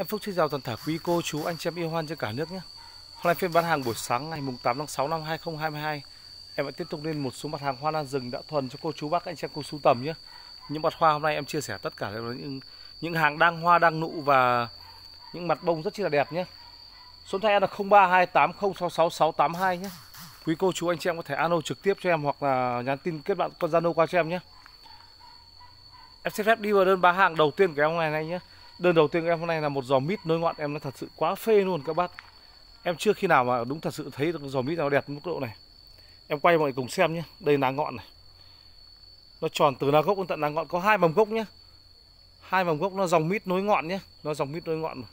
Em Phúc xin chào toàn thể quý cô chú anh chị em yêu hoan trên cả nước nhé. Hôm nay phiên bán hàng buổi sáng ngày mùng 8 tháng 6 năm 2022 em lại tiếp tục lên một số mặt hàng hoa lan rừng đã thuần cho cô chú bác anh chị em cô sưu tầm nhé. Những mặt hoa hôm nay em chia sẻ tất cả là những những hàng đang hoa đang nụ và những mặt bông rất chi là đẹp nhé. Số thay em là 0328066682 nhé. Quý cô chú anh chị em có thể alo trực tiếp cho em hoặc là nhắn tin kết bạn con Zalo qua cho em nhé. Em xin phép đi vào đơn bán hàng đầu tiên của em ngày nay nhé. Đơn đầu tiên của em hôm nay là một giò mít nối ngọn em nó thật sự quá phê luôn các bác Em chưa khi nào mà đúng thật sự thấy được giò mít nào đẹp mức độ này Em quay mọi người cùng xem nhé Đây là ngọn này Nó tròn từ lá gốc đến tận lá ngọn Có hai mầm gốc nhé hai mầm gốc nó dòng mít nối ngọn nhé Nó dòng mít nối ngọn mà.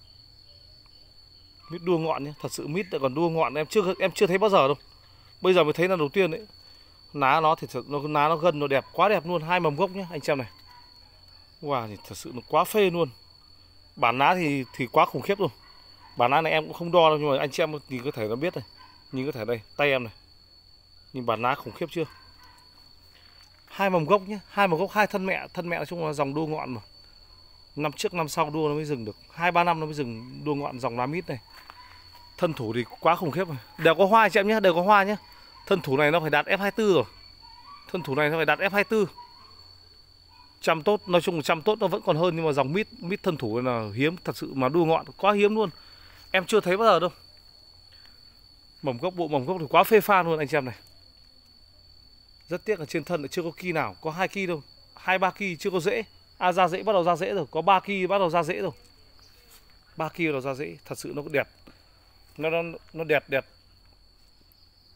Mít đua ngọn nhé Thật sự mít lại còn đua ngọn Em chưa em chưa thấy bao giờ đâu Bây giờ mới thấy lần đầu tiên đấy Ná nó thì thật, nó, ná nó gần nó đẹp Quá đẹp luôn Hai mầm gốc nhé Anh xem này Wow thì thật sự nó quá phê luôn bản lá thì thì quá khủng khiếp luôn bản lá này em cũng không đo đâu nhưng mà anh chị em nhìn có thể nó biết này nhìn có thể đây tay em này nhìn bản lá khủng khiếp chưa hai mầm gốc nhé hai mầm gốc hai thân mẹ thân mẹ nói chung là dòng đua ngọn mà năm trước năm sau đua nó mới dừng được hai ba năm nó mới dừng đua ngọn dòng lá mít này thân thủ thì quá khủng khiếp rồi đều có hoa chị em nhé đều có hoa nhé thân thủ này nó phải đạt f24 rồi thân thủ này nó phải đạt f24 chăm tốt nói chung chăm tốt nó vẫn còn hơn nhưng mà dòng mít mít thân thủ là hiếm thật sự mà đua ngọn quá hiếm luôn em chưa thấy bao giờ đâu mầm gốc bộ mầm gốc thì quá phê pha luôn anh em này rất tiếc là trên thân lại chưa có ki nào có hai ki đâu hai ba ki chưa có dễ à ra dễ bắt đầu ra dễ rồi có ba ki bắt đầu ra dễ rồi ba ki bắt đầu ra dễ thật sự nó cũng đẹp nó nó nó đẹp đẹp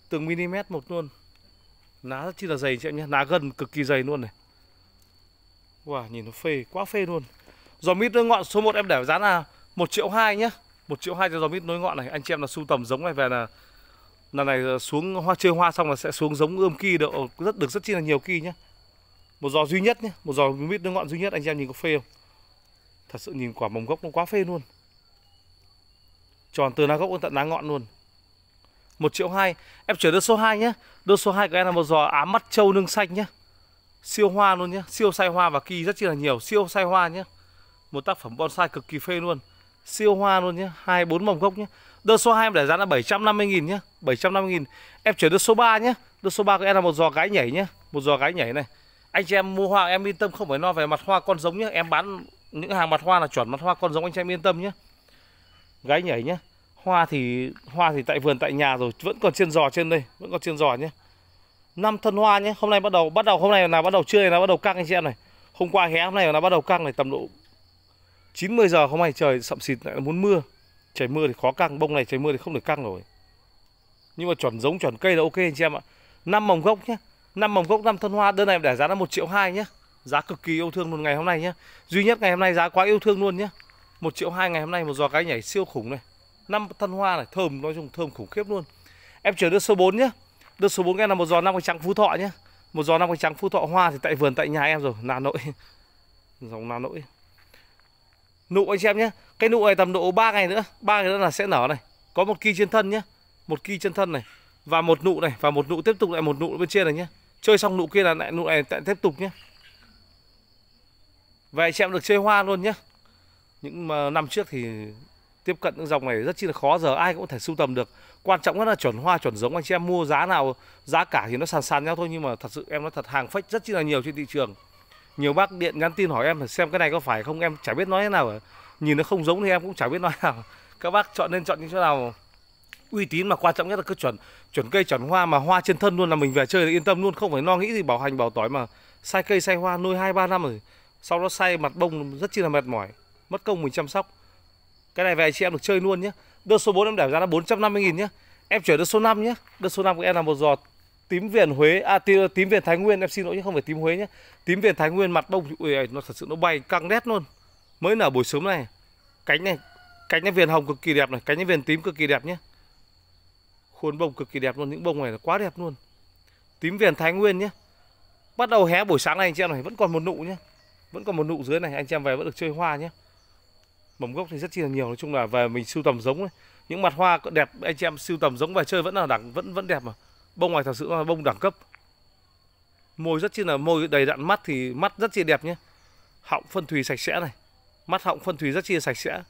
từng mm một luôn lá rất chi là dày chị em nhé lá gần cực kỳ dày luôn này Wow, nhìn nó phê, quá phê luôn Giò mít nối ngọn số 1 em để giá là một triệu hai nhá một triệu hai cho giò mít nối ngọn này Anh chị em là sưu tầm giống này về là Lần này xuống hoa chơi hoa xong là sẽ xuống giống ươm kỳ độ rất được rất chi là nhiều kỳ nhá Một giò duy nhất nhá Một giò mít nối ngọn duy nhất anh chị em nhìn có phê không Thật sự nhìn quả mầm gốc nó quá phê luôn Tròn từ lá gốc đến tận lá ngọn luôn một triệu hai, Em chuyển đơn số 2 nhé Đơn số 2 của em là một giò ám mắt trâu nương xanh nhé siêu hoa luôn nhé siêu sai hoa và kỳ rất chi là nhiều siêu sai hoa nhé một tác phẩm bonsai cực kỳ phê luôn siêu hoa luôn nhé hai bốn mầm gốc nhé đơn số 2 em để giá là 750.000 nhé 750.000 em chuyển đơn số 3 nhé đơn số 3 của em là một giò gái nhảy nhé một giò gái nhảy này anh chị em mua hoa em yên tâm không phải lo no về mặt hoa con giống nhé em bán những hàng mặt hoa là chuẩn mặt hoa con giống anh chị em yên tâm nhé gái nhảy nhé hoa thì hoa thì tại vườn tại nhà rồi vẫn còn trên giò trên đây vẫn còn trên giò nhé năm thân hoa nhé hôm nay bắt đầu bắt đầu hôm nay là bắt đầu trưa là bắt đầu căng anh chị em này hôm qua hé hôm nay là bắt đầu căng này tầm độ 90 giờ hôm nay trời sậm xịt lại muốn mưa trời mưa thì khó căng bông này trời mưa thì không được căng rồi nhưng mà chuẩn giống chuẩn cây là ok anh chị em ạ năm mầm gốc nhé năm mầm gốc năm thân hoa đơn này để giá là một triệu hai nhé giá cực kỳ yêu thương luôn ngày hôm nay nhé duy nhất ngày hôm nay giá quá yêu thương luôn nhé một triệu hai ngày hôm nay một giò cái nhảy siêu khủng này năm thân hoa này thơm nói chung thơm khủng khiếp luôn em chờ đưa số 4 nhé đợt số 4 em là một giò năm cánh trắng Phú Thọ nhé Một giò năm cánh trắng Phú Thọ hoa thì tại vườn tại nhà em rồi Là nội Dòng là nội Nụ anh xem nhé Cái nụ này tầm độ 3 ngày nữa 3 ngày nữa là sẽ nở này Có một kỳ trên thân nhé Một kỳ trên thân này Và một nụ này Và một nụ tiếp tục lại một nụ bên trên này nhé Chơi xong nụ kia là lại nụ này lại tiếp tục nhé vậy chị em được chơi hoa luôn nhé Những mà năm trước thì tiếp cận những dòng này rất chi là khó giờ ai cũng có thể sưu tầm được quan trọng nhất là chuẩn hoa chuẩn giống anh chị em mua giá nào giá cả thì nó sàn sàn nhau thôi nhưng mà thật sự em nói thật hàng fake rất chi là nhiều trên thị trường nhiều bác điện nhắn tin hỏi em xem cái này có phải không em chả biết nói thế nào cả. nhìn nó không giống thì em cũng chả biết nói nào các bác chọn nên chọn những chỗ nào uy tín mà quan trọng nhất là cứ chuẩn chuẩn cây chuẩn hoa mà hoa trên thân luôn là mình về chơi là yên tâm luôn không phải lo nghĩ gì bảo hành bảo tỏi mà sai cây sai hoa nuôi hai ba năm rồi sau đó sai mặt bông rất chi là mệt mỏi mất công mình chăm sóc cái này về chị em được chơi luôn nhé Đơn số 4 em để giá là 450 nghìn nhé Em chuyển đơn số 5 nhé Đơn số 5 của em là một giọt tím viền Huế à tím, tím viền Thái Nguyên em xin lỗi nhé không phải tím Huế nhé. Tím viền Thái Nguyên mặt bông ui nó thật sự nó bay căng nét luôn. Mới nở buổi sớm này. Cánh này, cánh này viền hồng cực kỳ đẹp này, cánh này viền tím cực kỳ đẹp nhé. Khuôn bông cực kỳ đẹp luôn, những bông này là quá đẹp luôn. Tím viền Thái Nguyên nhé. Bắt đầu hé buổi sáng này anh chị em này vẫn còn một nụ nhé. Vẫn còn một nụ dưới này anh chị em về vẫn được chơi hoa nhé mầm gốc thì rất chi là nhiều nói chung là về mình sưu tầm giống ấy. những mặt hoa đẹp anh chị em sưu tầm giống về chơi vẫn là đẳng vẫn vẫn đẹp mà bông ngoài thật sự là bông đẳng cấp môi rất chi là môi đầy đặn mắt thì mắt rất chi đẹp nhé họng phân thùy sạch sẽ này mắt họng phân thùy rất chi sạch sẽ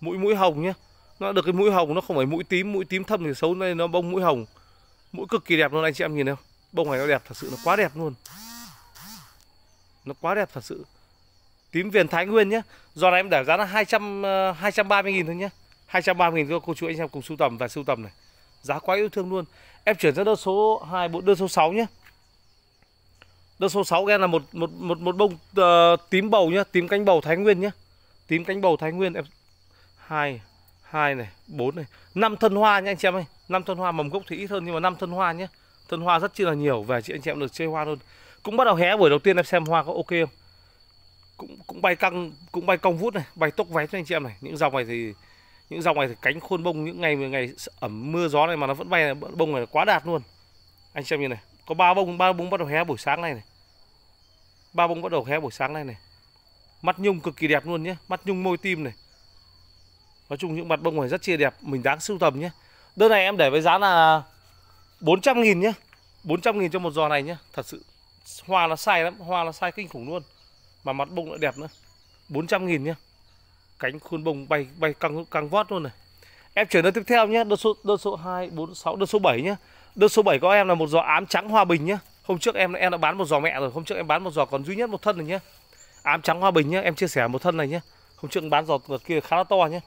mũi mũi hồng nhé nó được cái mũi hồng nó không phải mũi tím mũi tím thâm thì xấu nên nó bông mũi hồng mũi cực kỳ đẹp luôn anh chị em nhìn thấy không bông này nó đẹp thật sự nó quá đẹp luôn nó quá đẹp thật sự tím viền Thái Nguyên nhé. Giò này em để giá là 200 230 000 thôi nhé. 230 000 cho cô chú anh em cùng sưu tầm và sưu tầm này. Giá quá yêu thương luôn. Em chuyển sang đơn số bộ đơn số 6 nhé. Đơn số 6 em là một một một một bông uh, tím bầu nhá, tím cánh bầu Thái Nguyên nhé, Tím cánh bầu Thái Nguyên em 2 2 này, 4 này, 5 thân hoa nha anh chị em ơi. 5 thân hoa mầm gốc thì ít hơn nhưng mà 5 thân hoa nhé Thân hoa rất chi là nhiều về chị anh chị em được chơi hoa luôn. Cũng bắt đầu hé buổi đầu tiên em xem hoa có ok không? cũng cũng bay căng cũng bay cong vút này bay tốc váy cho anh chị em này những dòng này thì những dòng này thì cánh khuôn bông những ngày ngày ẩm mưa gió này mà nó vẫn bay này bông này quá đạt luôn anh xem như này có ba bông ba bông bắt đầu hé buổi sáng này này ba bông bắt đầu hé buổi sáng này này mắt nhung cực kỳ đẹp luôn nhé mắt nhung môi tim này nói chung những mặt bông này rất chia đẹp mình đáng sưu tầm nhé đơn này em để với giá là 400 nghìn nhé 400 nghìn cho một giò này nhé thật sự hoa là sai lắm hoa là sai kinh khủng luôn mà mặt bông lại đẹp nữa 400 nghìn nhá cánh khuôn bông bay bay căng căng vót luôn này em chuyển đơn tiếp theo nhé đơn số đơn số hai bốn sáu đơn số 7 nhá, đơn số 7 có em là một giò ám trắng hòa bình nhá. hôm trước em em đã bán một giò mẹ rồi hôm trước em bán một giò còn duy nhất một thân này nhá, ám trắng hòa bình nhá. em chia sẻ một thân này nhá, hôm trước em bán giò kia khá là to nhá,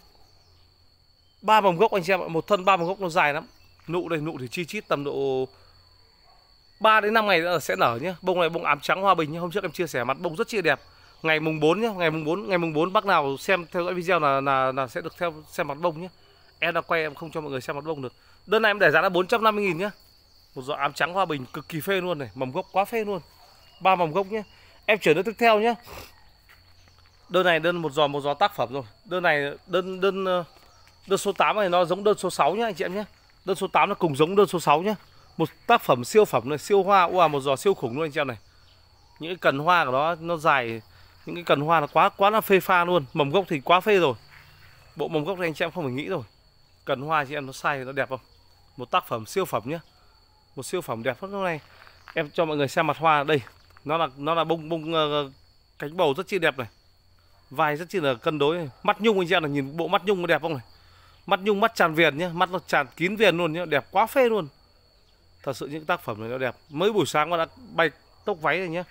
ba mầm gốc anh xem một thân ba mầm gốc nó dài lắm nụ đây nụ thì chi chít tầm độ 3 đến 5 ngày nữa sẽ nở nhé bông này bông ám trắng hoa bình nhé hôm trước em chia sẻ mặt bông rất chia đẹp ngày mùng 4 nhé ngày mùng 4 ngày mùng 4 bác nào xem theo dõi video là là, là sẽ được theo xem mặt bông nhé em đã quay em không cho mọi người xem mặt bông được đơn này em để giá là 450 nghìn nhé một giỏ ám trắng hoa bình cực kỳ phê luôn này mầm gốc quá phê luôn ba mầm gốc nhé em chuyển đến tiếp theo nhé đơn này đơn một giò một giò tác phẩm rồi đơn này đơn đơn ờ, đơn số 8 này nó giống đơn số 6 nhá anh chị em nhé đơn số 8 nó cùng giống đơn số 6 nhá một tác phẩm siêu phẩm này siêu hoa wow một giò siêu khủng luôn anh chị em này những cái cần hoa của nó nó dài những cái cần hoa nó quá quá là phê pha luôn mầm gốc thì quá phê rồi bộ mầm gốc này anh chị em không phải nghĩ rồi cần hoa chị em nó sai nó đẹp không một tác phẩm siêu phẩm nhá một siêu phẩm đẹp lắm hôm nay em cho mọi người xem mặt hoa đây nó là nó là bông bông uh, cánh bầu rất chi đẹp này vai rất chi là cân đối này. mắt nhung anh chị em là nhìn bộ mắt nhung nó đẹp không này mắt nhung mắt tràn viền nhá mắt nó tràn kín viền luôn nhá đẹp quá phê luôn thật sự những tác phẩm này nó đẹp mới buổi sáng con đã bay tốc váy này nhá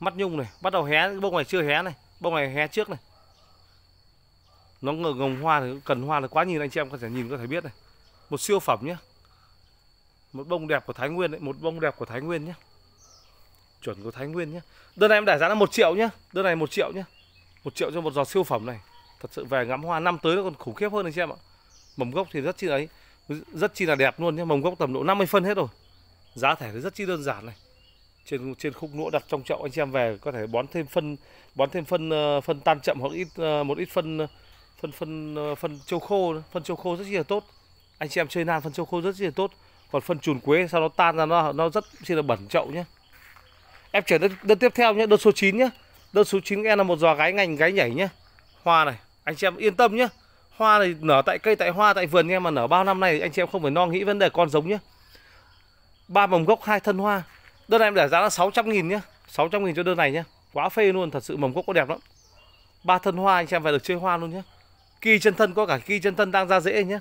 mắt nhung này bắt đầu hé bông này chưa hé này bông này hé trước này nó ngờ ngồng hoa thì cần hoa là quá nhìn anh chị em có thể nhìn có thể biết này một siêu phẩm nhá một bông đẹp của thái nguyên đấy một bông đẹp của thái nguyên nhá chuẩn của thái nguyên nhá đơn này em để giá là một triệu nhá đơn này một triệu nhá một triệu cho một giọt siêu phẩm này thật sự về ngắm hoa năm tới nó còn khủng khiếp hơn anh chị em ạ mầm gốc thì rất chi ấy rất chi là đẹp luôn nhé mồng gốc tầm độ 50 phân hết rồi giá thể rất chi đơn giản này trên trên khúc lũa đặt trong chậu anh xem về có thể bón thêm phân bón thêm phân ờ, phân tan chậm hoặc ít ờ, một ít phân phân phân ờ, phân châu khô phân châu khô rất chi là tốt anh chị em chơi nan phân châu khô rất chi là tốt còn phân chùn quế sau nó tan ra nó nó rất chi là bẩn chậu nhé em chuyển đơn, đơn tiếp theo nhé đơn số 9 nhé đơn số 9 em là một giò gái ngành gái nhảy nhé hoa này anh chị em yên tâm nhé hoa này nở tại cây tại hoa tại vườn nghe mà nở bao năm nay anh chị em không phải lo nghĩ vấn đề con giống nhé ba mầm gốc hai thân hoa đơn này em để giá là 600 nghìn nhé 600 nghìn cho đơn này nhé quá phê luôn thật sự mầm gốc có đẹp lắm ba thân hoa anh chị em phải được chơi hoa luôn nhé kỳ chân thân có cả kỳ chân thân đang ra dễ nhé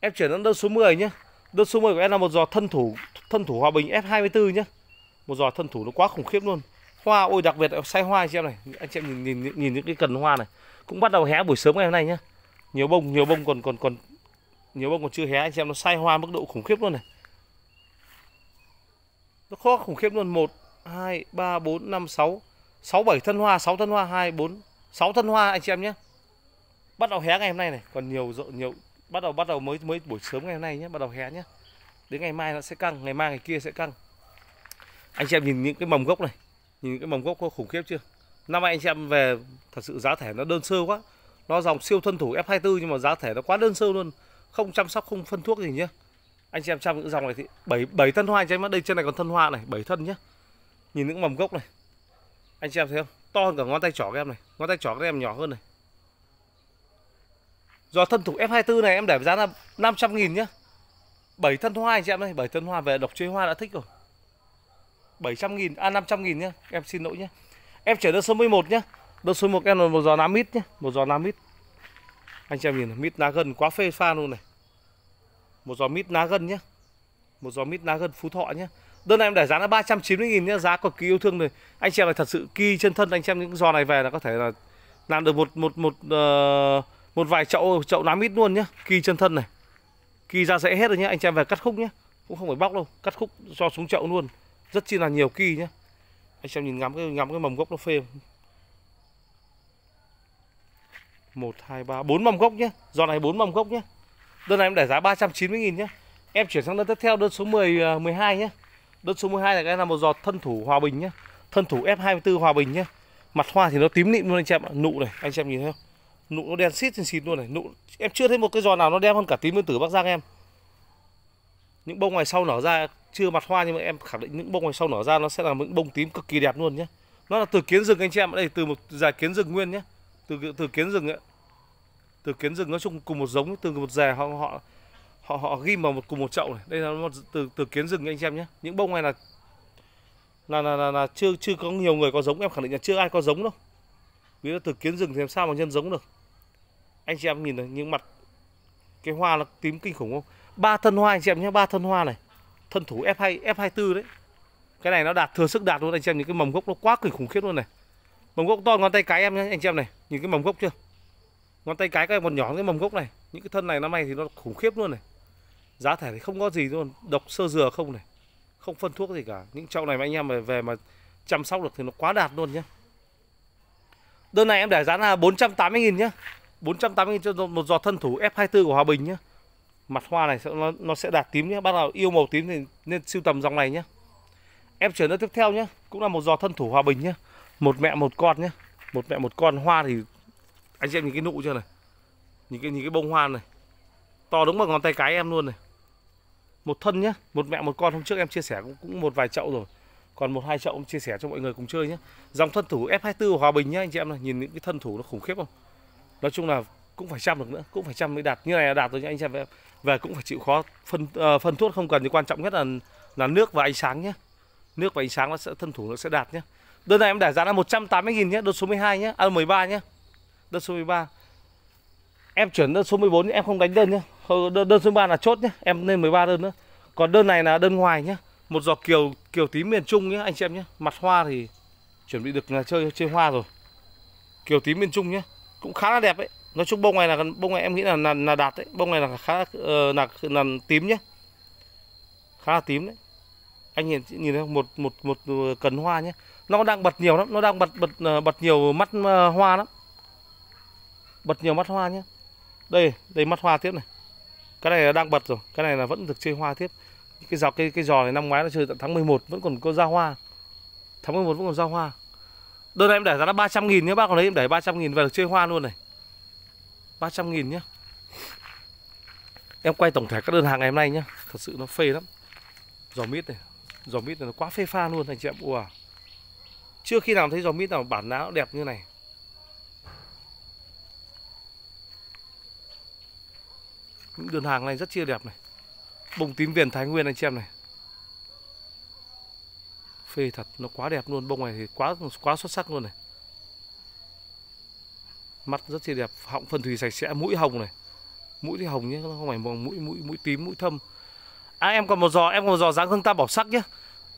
em chuyển đến đơn số 10 nhé đơn số 10 của em là một giò thân thủ thân thủ hòa bình F24 nhé một giò thân thủ nó quá khủng khiếp luôn hoa ôi đặc biệt sai hoa chị em này anh chị em nhìn nhìn nhìn những cái cần hoa này cũng bắt đầu hé buổi sớm ngày hôm nay nhá nhiều bông nhiều bông còn còn còn nhiều bông còn chưa hé anh chị em nó sai hoa mức độ khủng khiếp luôn này nó khó khủng khiếp luôn một hai ba bốn năm sáu sáu bảy thân hoa sáu thân hoa hai bốn sáu thân hoa anh chị em nhé bắt đầu hé ngày hôm nay này còn nhiều nhiều bắt đầu bắt đầu mới mới buổi sớm ngày hôm nay nhé bắt đầu hé nhé đến ngày mai nó sẽ căng ngày mai ngày kia sẽ căng anh chị em nhìn những cái mầm gốc này Nhìn cái mầm gốc có khủng khiếp chưa? Năm nay anh chị em về thật sự giá thể nó đơn sơ quá. Nó dòng siêu thân thủ F24 nhưng mà giá thể nó quá đơn sơ luôn. Không chăm sóc, không phân thuốc gì nhá. Anh chị em chăm những dòng này thì bảy bảy thân hoa anh chị em đây trên này còn thân hoa này, bảy thân nhá. Nhìn những mầm gốc này. Anh chị em thấy không? To hơn cả ngón tay trỏ các em này. Ngón tay trỏ các em nhỏ hơn này. Do thân thủ F24 này em để giá là 500 nghìn nhá. bảy thân hoa anh chị em đây, bảy thân hoa về độc chơi hoa đã thích rồi. 700 nghìn à 500 nghìn nhá. Em xin lỗi nhá. Em chở đơn số 11 nhá. Đơn số 1 em là một giò nám mít nhá, một giò nám mít. Anh chị em nhìn này, mít ná gần quá phê pha luôn này. Một giò mít ná gần nhá. Một giò mít ná gần Phú Thọ nhá. Đơn này em để giá là 390 nghìn nhá, giá cực kỳ yêu thương rồi. Anh chị em này thật sự kỳ chân thân anh chị em những giò này về là có thể là làm được một một một uh, một vài chậu chậu lá mít luôn nhá, kỳ chân thân này. Kỳ ra sẽ hết rồi nhá, anh chị em về cắt khúc nhá. Cũng không phải bóc đâu, cắt khúc cho xuống chậu luôn rất chi là nhiều kỳ nhé anh xem nhìn ngắm cái ngắm cái mầm gốc nó phê một hai ba bốn mầm gốc nhé do này bốn mầm gốc nhé đơn này em để giá 390 000 nhé em chuyển sang đơn tiếp theo đơn số 10 12 nhé đơn số 12 là cái là một giọt thân thủ hòa bình nhé thân thủ F24 hòa bình nhé mặt hoa thì nó tím lịm luôn anh em ạ nụ này anh xem nhìn thấy không nụ nó đen xít xịt luôn này nụ em chưa thấy một cái giò nào nó đen hơn cả tím nguyên tử bắc giang em những bông ngoài sau nở ra chưa mặt hoa nhưng mà em khẳng định những bông ngoài sau nở ra nó sẽ là những bông tím cực kỳ đẹp luôn nhé nó là từ kiến rừng anh chị em đây từ một dải kiến rừng nguyên nhé từ từ kiến rừng ấy. từ kiến rừng nói chung cùng một giống từ một dè họ họ họ họ ghim vào một cùng một chậu này đây là một, từ từ kiến rừng anh chị em nhé những bông này là là là là, là chưa chưa có nhiều người có giống em khẳng định là chưa ai có giống đâu vì là từ kiến rừng thì làm sao mà nhân giống được anh chị em nhìn này những mặt cái hoa là tím kinh khủng không ba thân hoa anh xem nhé ba thân hoa này thân thủ f2 f24 đấy cái này nó đạt thừa sức đạt luôn anh xem những cái mầm gốc nó quá cực khủng khiếp luôn này mầm gốc to ngón tay cái em nhé anh xem này nhìn cái mầm gốc chưa ngón tay cái các em còn nhỏ cái mầm gốc này những cái thân này năm nay thì nó khủng khiếp luôn này giá thể thì không có gì luôn độc sơ dừa không này không phân thuốc gì cả những chậu này mà anh em mà về mà chăm sóc được thì nó quá đạt luôn nhé đơn này em để giá là 480.000 nhé 480.000 cho một giọt thân thủ F24 của Hòa Bình nhé mặt hoa này nó, nó sẽ đạt tím nhé bắt đầu yêu màu tím thì nên siêu tầm dòng này nhé em chuyển ra tiếp theo nhé cũng là một giò thân thủ hòa bình nhé một mẹ một con nhé một mẹ một con hoa thì anh chị em nhìn cái nụ chưa này nhìn cái nhìn cái bông hoa này to đúng bằng ngón tay cái em luôn này một thân nhé một mẹ một con hôm trước em chia sẻ cũng, cũng một vài chậu rồi còn một hai chậu cũng chia sẻ cho mọi người cùng chơi nhé dòng thân thủ F24 Hòa Bình nhé anh chị em này nhìn những cái thân thủ nó khủng khiếp không nói chung là cũng phải chăm được nữa cũng phải chăm mới đạt như này là đạt rồi anh xem về, về cũng phải chịu khó phân uh, phân thuốc không cần thì quan trọng nhất là là nước và ánh sáng nhé nước và ánh sáng nó sẽ thân thủ nó sẽ đạt nhé đơn này em để giá là 180 000 nhé đơn số 12 nhé à 13 nhé đơn số 13 em chuyển đơn số 14 nhé. em không đánh đơn nhé đơn, đơn số 3 là chốt nhé em lên 13 đơn nữa còn đơn này là đơn ngoài nhé một giò kiều kiều tím miền Trung nhé anh chị em nhé mặt hoa thì chuẩn bị được là chơi chơi hoa rồi kiều tím miền Trung nhé cũng khá là đẹp ấy nói chung bông này là bông này em nghĩ là là, là đạt đấy bông này là khá là, ờ, là là tím nhé khá là tím đấy anh nhìn nhìn thấy một một một ờ, cần hoa nhé nó đang bật nhiều lắm nó đang bật bật ờ, bật nhiều mắt hoa lắm bật nhiều mắt hoa nhé đây đây mắt hoa tiếp này cái này là đang bật rồi cái này là vẫn được chơi hoa tiếp cái giò cái cái giò này năm ngoái nó chơi tận tháng 11 vẫn còn có ra hoa tháng 11 vẫn còn ra hoa Đơn này em để giá là 300 nghìn nhé bác Còn đấy em để 300 nghìn về được chơi hoa luôn này 300 nghìn nhé Em quay tổng thể các đơn hàng ngày hôm nay nhá Thật sự nó phê lắm Giò mít này Giò mít này nó quá phê pha luôn anh chị em Ủa Chưa khi nào thấy giò mít nào bản não đẹp như này Những đơn hàng này rất chia đẹp này Bông tím viền Thái Nguyên anh chị em này phê thật nó quá đẹp luôn bông này thì quá quá xuất sắc luôn này mắt rất chi đẹp họng phân thủy sạch sẽ mũi hồng này mũi thì hồng nhé nó không phải mũi mũi mũi tím mũi thâm à em còn một giò em còn một giò dáng hương ta bỏ sắc nhé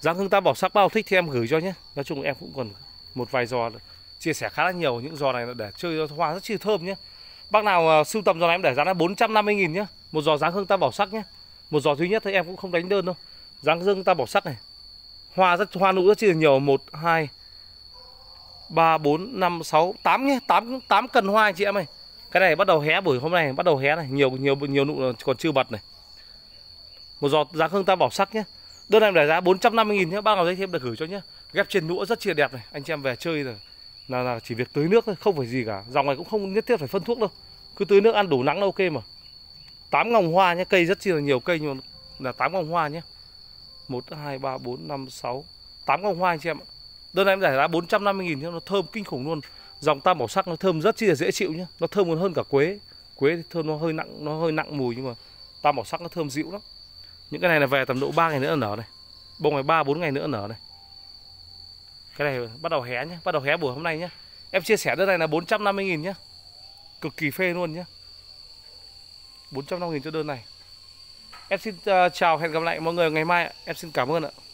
dáng hương ta bỏ sắc bao thích thì em gửi cho nhé nói chung em cũng còn một vài giò chia sẻ khá là nhiều những giò này để chơi hoa rất chi thơm nhé bác nào uh, sưu tầm giò này em để giá là 450 000 nhé một giò dáng hương ta bỏ sắc nhé một giò thứ nhất thì em cũng không đánh đơn đâu dáng hương ta bỏ sắc này hoa rất hoa nụ rất chi là nhiều một hai ba bốn năm sáu tám nhé tám tám cần hoa anh chị em ơi cái này bắt đầu hé buổi hôm nay bắt đầu hé này nhiều nhiều nhiều nụ còn chưa bật này một giọt giá hương ta bảo sắc nhé đơn này để giá 450 000 nhé ba nào giấy thêm được gửi cho nhé ghép trên nụ rất chia đẹp này anh chị em về chơi rồi là, là chỉ việc tưới nước thôi không phải gì cả dòng này cũng không nhất thiết phải phân thuốc đâu cứ tưới nước ăn đủ nắng là ok mà tám ngòng hoa nhé cây rất chi là nhiều cây nhưng mà là tám ngòng hoa nhé 1, 2, 3, 4, 5, 6 8 con hoa anh chị em ạ Đơn này em giải giá 450 nghìn nó thơm kinh khủng luôn Dòng tam bảo sắc nó thơm rất chi là dễ chịu nhá Nó thơm còn hơn cả quế Quế thì thơm nó hơi nặng nó hơi nặng mùi nhưng mà tam bảo sắc nó thơm dịu lắm Những cái này là về tầm độ 3 ngày nữa nở này Bông này 3-4 ngày nữa nở này Cái này bắt đầu hé nhá Bắt đầu hé buổi hôm nay nhá Em chia sẻ đơn này là 450 nghìn nhá Cực kỳ phê luôn nhá 450 nghìn cho đơn này Em xin ờ, chào hẹn gặp lại mọi người ngày mai ạ. Em xin cảm ơn ạ.